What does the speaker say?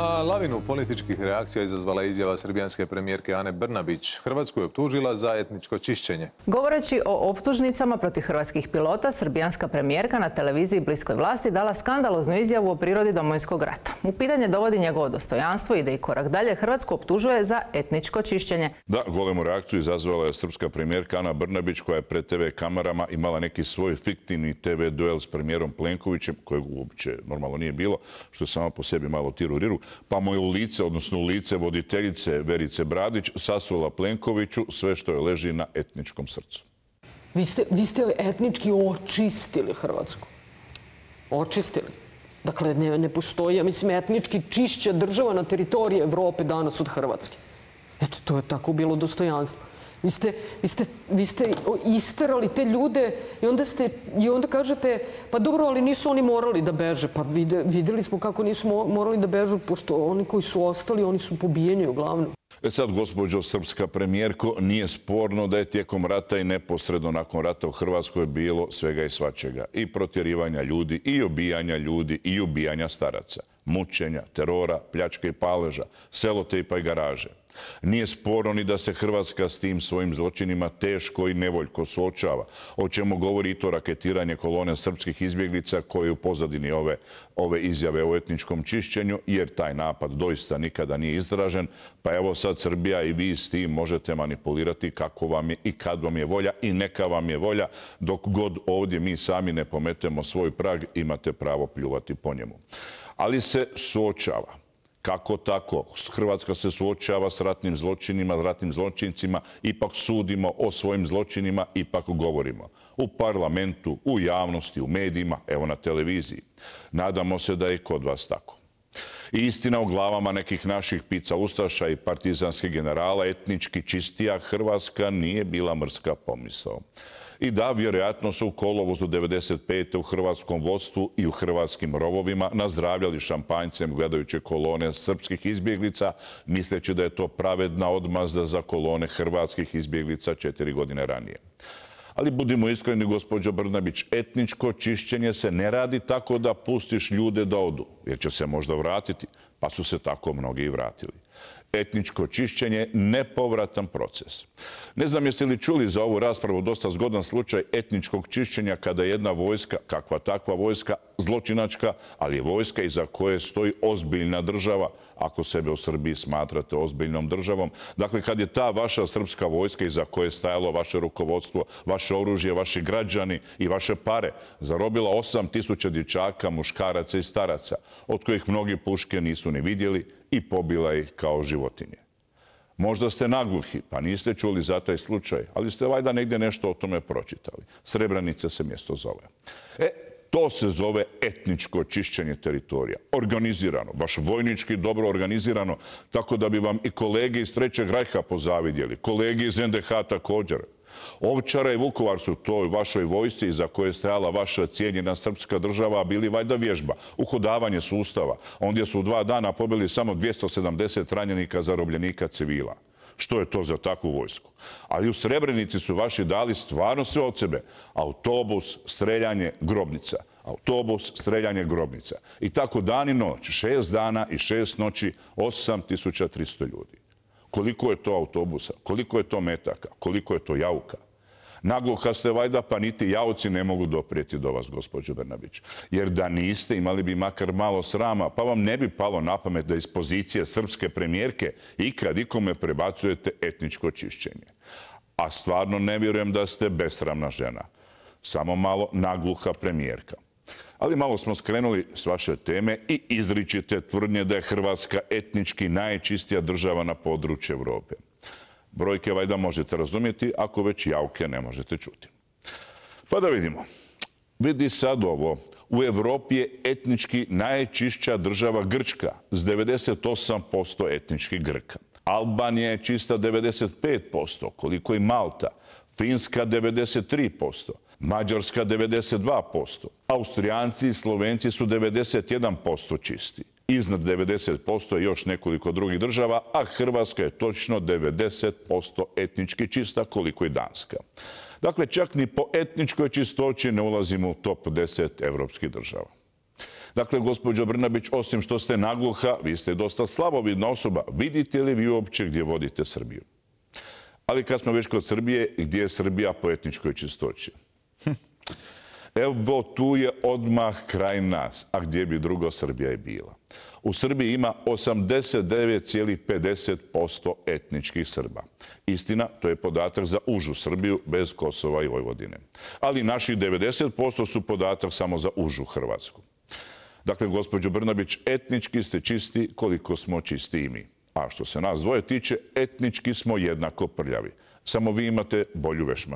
A lavinu političkih reakcija izazvala izjava srbijanske premijerke Ane Brnabić. Hrvatsku je optužila za etničko čišćenje. Govoreći o optužnicama protiv hrvatskih pilota, srbijanska premijerka na televiziji Bliskoj vlasti dala skandaloznu izjavu o prirodi domovinskog rata. U pitanje dovodi njegovo dostojanstvo i da i korak dalje Hrvatsku optužuje za etničko čišćenje. Da, golemu reakciju izazvala je srpska premijerka Ana Brnabić koja je pred TV kamerama imala neki svoj fiktivni TV duel s premijerom Plenkovićem, kojeg uopće normalno nije bilo, što je samo po sebi malo tiru pa mu je u lice, odnosno u lice voditeljice Verice Bradić, sasula Plenkoviću sve što je leži na etničkom srcu. Vi ste, etnički očistili Hrvatsku. Očistili. Dakle, ne, postoji, ja mislim, etnički čišća država na teritoriji Europe danas od Hrvatske. Eto, to je tako bilo dostojanstvo. Vi ste, vi, ste, vi ste isterali te ljude i onda, ste, i onda kažete pa dobro, ali nisu oni morali da beže. Pa vide, videli smo kako nisu morali da bežu, pošto oni koji su ostali, oni su pobijeni uglavnom. E sad, gospođo srpska premijerko, nije sporno da je tijekom rata i neposredno nakon rata u Hrvatskoj bilo svega i svačega. I protjerivanja ljudi, i obijanja ljudi, i ubijanja staraca. Mučenja, terora, pljačke i paleža, pa i garaže. Nije sporo ni da se Hrvatska s tim svojim zločinima teško i nevoljko suočava. O čemu govori i to raketiranje kolone srpskih izbjeglica koje je u pozadini ove, izjave o etničkom čišćenju, jer taj napad doista nikada nije izdražen. Pa evo sad Srbija i vi s tim možete manipulirati kako vam je i kad vam je volja i neka vam je volja. Dok god ovdje mi sami ne pometemo svoj prag, imate pravo pljuvati po njemu. Ali se suočava kako tako, Hrvatska se suočava s ratnim zločinima, ratnim zločincima, ipak sudimo o svojim zločinima, ipak govorimo. U parlamentu, u javnosti, u medijima, evo na televiziji. Nadamo se da je kod vas tako. I istina u glavama nekih naših pica Ustaša i partizanskih generala etnički čistija Hrvatska nije bila mrska pomisao i da vjerojatno su u kolovozu 95. u hrvatskom vodstvu i u hrvatskim rovovima nazdravljali šampanjcem gledajući kolone srpskih izbjeglica, misleći da je to pravedna odmazda za kolone hrvatskih izbjeglica četiri godine ranije. Ali budimo iskreni, gospođo Brnabić, etničko čišćenje se ne radi tako da pustiš ljude da odu, jer će se možda vratiti, pa su se tako mnogi i vratili etničko čišćenje nepovratan proces. Ne znam jeste li čuli za ovu raspravu dosta zgodan slučaj etničkog čišćenja kada jedna vojska, kakva takva vojska, zločinačka, ali je vojska iza koje stoji ozbiljna država, ako sebe u Srbiji smatrate ozbiljnom državom. Dakle, kad je ta vaša srpska vojska iza koje je stajalo vaše rukovodstvo, vaše oružje, vaši građani i vaše pare, zarobila 8000 dječaka, muškaraca i staraca, od kojih mnogi puške nisu ni vidjeli i pobila ih kao životinje. Možda ste nagluhi, pa niste čuli za taj slučaj, ali ste vajda negdje nešto o tome pročitali. Srebranica se mjesto zove. E, to se zove etničko čišćenje teritorija. Organizirano, baš vojnički dobro organizirano, tako da bi vam i kolege iz Trećeg rajha pozavidjeli, kolege iz NDH također, Ovčara i Vukovar su toj vašoj vojsci za koje je stajala vaša cijenjena srpska država bili valjda vježba, uhodavanje sustava. Ondje su u dva dana pobili samo 270 ranjenika zarobljenika civila. Što je to za takvu vojsku? Ali u Srebrenici su vaši dali stvarno sve od sebe. Autobus, streljanje, grobnica. Autobus, streljanje, grobnica. I tako dan i noć, šest dana i šest noći, 8300 ljudi koliko je to autobusa, koliko je to metaka, koliko je to jauka. Nagluha ste vajda, pa niti jauci ne mogu doprijeti do vas, gospođo Brnabić. Jer da niste, imali bi makar malo srama, pa vam ne bi palo na pamet da iz pozicije srpske premijerke ikad ikome prebacujete etničko čišćenje. A stvarno ne vjerujem da ste besramna žena. Samo malo nagluha premijerka. Ali malo smo skrenuli s vaše teme i izričite tvrdnje da je Hrvatska etnički najčistija država na području Europe. Brojke vajda možete razumjeti, ako već jauke ne možete čuti. Pa da vidimo. Vidi sad ovo. U Europi je etnički najčišća država Grčka s 98% etničkih Grka. Albanija je čista 95%, koliko i Malta. Finska 93%. Mađarska 92%, Austrijanci i Slovenci su 91% čisti. Iznad 90% je još nekoliko drugih država, a Hrvatska je točno 90% etnički čista koliko i Danska. Dakle, čak ni po etničkoj čistoći ne ulazimo u top 10 evropskih država. Dakle, gospođo Brnabić, osim što ste nagluha, vi ste dosta slabovidna osoba. Vidite li vi uopće gdje vodite Srbiju? Ali kad smo već kod Srbije, gdje je Srbija po etničkoj čistoći? Hm. Evo tu je odmah kraj nas, a gdje bi drugo Srbija je bila. U Srbiji ima 89,50% etničkih Srba. Istina, to je podatak za užu Srbiju bez Kosova i Vojvodine. Ali naših 90% su podatak samo za užu Hrvatsku. Dakle, gospođo Brnabić, etnički ste čisti koliko smo čisti i mi. A što se nas dvoje tiče, etnički smo jednako prljavi. Samo vi imate bolju veš